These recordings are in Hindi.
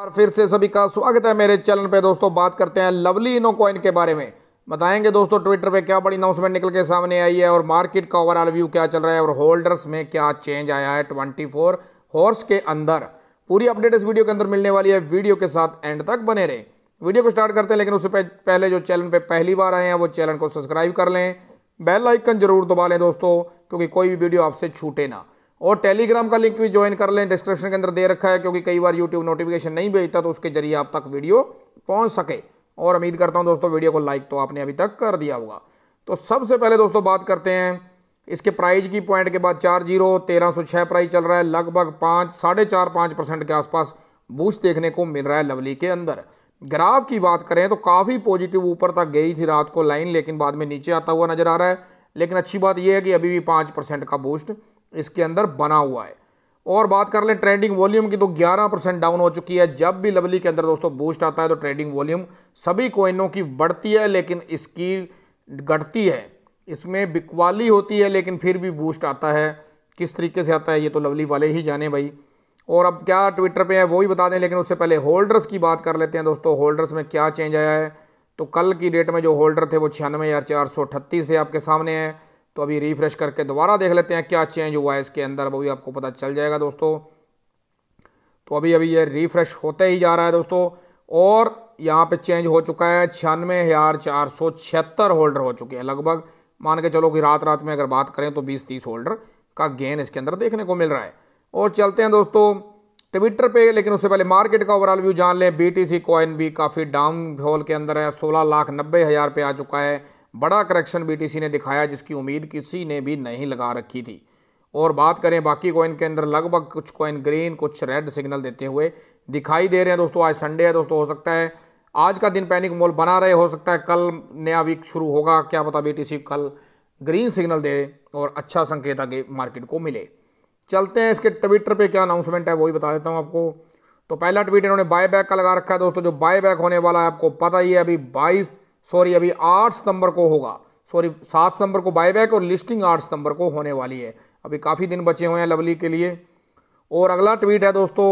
और फिर से सभी का स्वागत है मेरे चैनल पे दोस्तों बात करते हैं लवली इनो कॉइन के बारे में बताएंगे दोस्तों ट्विटर पे क्या बड़ी अनाउंसमेंट निकल के सामने आई है और मार्केट का ओवरऑल व्यू क्या चल रहा है और होल्डर्स में क्या चेंज आया है 24 हॉर्स के अंदर पूरी अपडेट इस वीडियो के अंदर मिलने वाली है वीडियो के साथ एंड तक बने रहे वीडियो को स्टार्ट करते हैं लेकिन उससे पहले जो चैनल पर पहली बार आए हैं वो चैनल को सब्सक्राइब कर लें बेल आइकन जरूर दबा लें दोस्तों क्योंकि कोई भी वीडियो आपसे छूटे ना और टेलीग्राम का लिंक भी ज्वाइन कर लें डिस्क्रिप्शन के अंदर दे रखा है क्योंकि कई बार यूट्यूब नोटिफिकेशन नहीं भेजता तो उसके जरिए आप तक वीडियो पहुंच सके और उम्मीद करता हूं दोस्तों वीडियो को लाइक तो आपने अभी तक कर दिया होगा तो सबसे पहले दोस्तों बात करते हैं इसके प्राइज की पॉइंट के बाद चार जीरो तेरह सौ छः प्राइज चल रहा है लगभग पाँच साढ़े चार पाँच परसेंट के आसपास बूस्ट देखने को मिल रहा है लवली के अंदर ग्राफ की बात करें तो काफ़ी पॉजिटिव ऊपर तक गई थी रात को लाइन लेकिन बाद में नीचे आता हुआ नजर आ रहा है लेकिन अच्छी बात यह है कि अभी भी पाँच परसेंट का बूस्ट इसके अंदर बना हुआ है और बात कर लें ट्रेडिंग वॉल्यूम की तो 11 परसेंट डाउन हो चुकी है जब भी लवली के अंदर दोस्तों बूस्ट आता है तो ट्रेडिंग वॉल्यूम सभी कोइनों की बढ़ती है लेकिन इसकी घटती है इसमें बिकवाली होती है लेकिन फिर भी बूस्ट आता है किस तरीके से आता है ये तो लवली वाले ही जाने भाई और अब क्या ट्विटर पर है वो ही बता दें लेकिन उससे पहले होल्डर्स की बात कर लेते हैं दोस्तों होल्डर्स में क्या चेंज आया है तो कल की डेट में जो होल्डर थे वो छियानवे हज़ार चार सौ थे आपके सामने हैं तो अभी रिफ्रेश करके दोबारा देख लेते हैं क्या चेंज हुआ है इसके अंदर वो भी आपको पता चल जाएगा दोस्तों तो अभी अभी ये रिफ्रेश होते ही जा रहा है दोस्तों और यहाँ पे चेंज हो चुका है छियानवे हज़ार चार सौ छिहत्तर होल्डर हो चुके हैं लगभग मान के चलो कि रात रात में अगर बात करें तो बीस तीस होल्डर का गेन इसके अंदर देखने को मिल रहा है और चलते हैं दोस्तों ट्विटर पे लेकिन उससे पहले मार्केट का ओवरऑल व्यू जान लें बी टी सी कॉइन भी काफ़ी डाउन होल के अंदर है सोलह लाख नब्बे हज़ार पे आ चुका है बड़ा करेक्शन बीटीसी ने दिखाया जिसकी उम्मीद किसी ने भी नहीं लगा रखी थी और बात करें बाकी कॉइन के अंदर लगभग कुछ कॉइन ग्रीन कुछ रेड सिग्नल देते हुए दिखाई दे रहे हैं दोस्तों आज संडे है दोस्तों हो सकता है आज का दिन पैनिक मोल बना रहे हो सकता है कल नया वीक शुरू होगा क्या पता बीटीसी कल ग्रीन सिग्नल दे और अच्छा संकेत आगे मार्केट को मिले चलते हैं इसके ट्विटर पे क्या अनाउंसमेंट है वही बता देता हूँ आपको तो पहला ट्वीट इन्होंने बाय बैक का लगा रखा है दोस्तों जो बाय बैक होने वाला है आपको पता ही है अभी बाईस सॉरी अभी आठ सितंबर को होगा सॉरी सात सितंबर को बायबैक और लिस्टिंग आठ सितंबर को होने वाली है अभी काफ़ी दिन बचे हुए हैं लवली के लिए और अगला ट्वीट है दोस्तों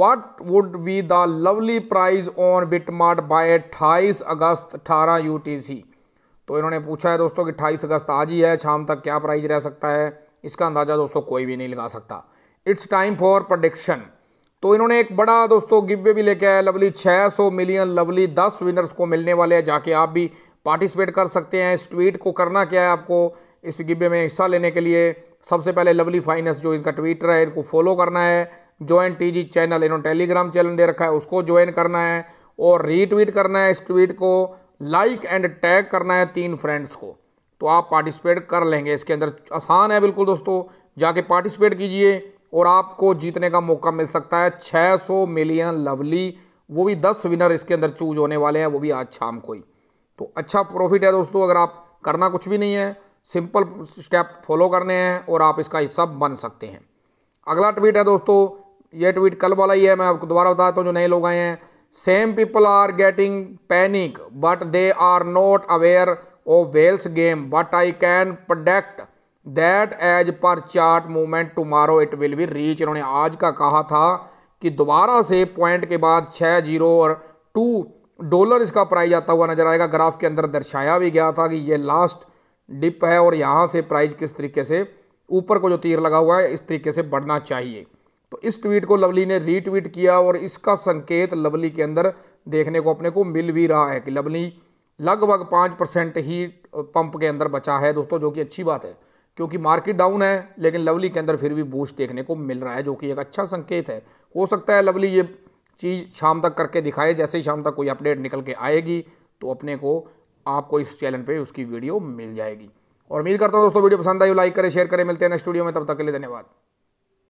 what would be the lovely prize on BitMart by अट्ठाईस अगस्त अठारह यू तो इन्होंने पूछा है दोस्तों कि अट्ठाईस अगस्त आज ही है शाम तक क्या प्राइज रह सकता है इसका अंदाज़ा दोस्तों कोई भी नहीं लगा सकता इट्स टाइम फॉर प्रडिक्शन तो इन्होंने एक बड़ा दोस्तों गिवे भी लेके आया लवली 600 मिलियन लवली 10 विनर्स को मिलने वाले हैं जाके आप भी पार्टिसिपेट कर सकते हैं इस ट्वीट को करना क्या है आपको इस गिब्बे में हिस्सा लेने के लिए सबसे पहले लवली फाइनेंस जो इसका ट्विटर है इनको फॉलो करना है ज्वाइन टी चैनल इन्होंने टेलीग्राम चैनल दे रखा है उसको ज्वाइन करना है और रीट्वीट करना है इस ट्वीट को लाइक एंड टैग करना है तीन फ्रेंड्स को तो आप पार्टिसिपेट कर लेंगे इसके अंदर आसान है बिल्कुल दोस्तों जाके पार्टिसिपेट कीजिए और आपको जीतने का मौका मिल सकता है 600 मिलियन लवली वो भी 10 विनर इसके अंदर चूज होने वाले हैं वो भी आज शाम को ही तो अच्छा प्रॉफिट है दोस्तों अगर आप करना कुछ भी नहीं है सिंपल स्टेप फॉलो करने हैं और आप इसका हिस्सा बन सकते हैं अगला ट्वीट है दोस्तों ये ट्वीट कल वाला ही है मैं आपको दोबारा बताता हूँ जो नए लोग आए हैं same people are getting panic but they are not aware of whales game but I can product that as per chart movement tomorrow it will be reach इन्होंने आज का कहा था कि दोबारा से पॉइंट के बाद छः जीरो और टू डॉलर इसका प्राइस आता हुआ नजर आएगा ग्राफ के अंदर दर्शाया भी गया था कि ये लास्ट डिप है और यहाँ से प्राइस किस तरीके से ऊपर को जो तीर लगा हुआ है इस तरीके से बढ़ना चाहिए तो इस ट्वीट को लवली ने रीट्वीट किया और इसका संकेत लवली के अंदर देखने को अपने को मिल भी रहा है कि लवली लगभग पाँच परसेंट ही पंप के अंदर बचा है दोस्तों जो कि अच्छी बात है क्योंकि मार्केट डाउन है लेकिन लवली के अंदर फिर भी बूस्ट देखने को मिल रहा है जो कि एक अच्छा संकेत है हो सकता है लवली ये चीज़ शाम तक करके दिखाए जैसे ही शाम तक कोई अपडेट निकल के आएगी तो अपने को आपको इस चैनल पे उसकी वीडियो मिल जाएगी और उम्मीद करता हूँ दोस्तों वीडियो पसंद आई लाइक करें शेयर करें मिलते हैं नेक्स्ट वीडियो में तब तक के लिए धन्यवाद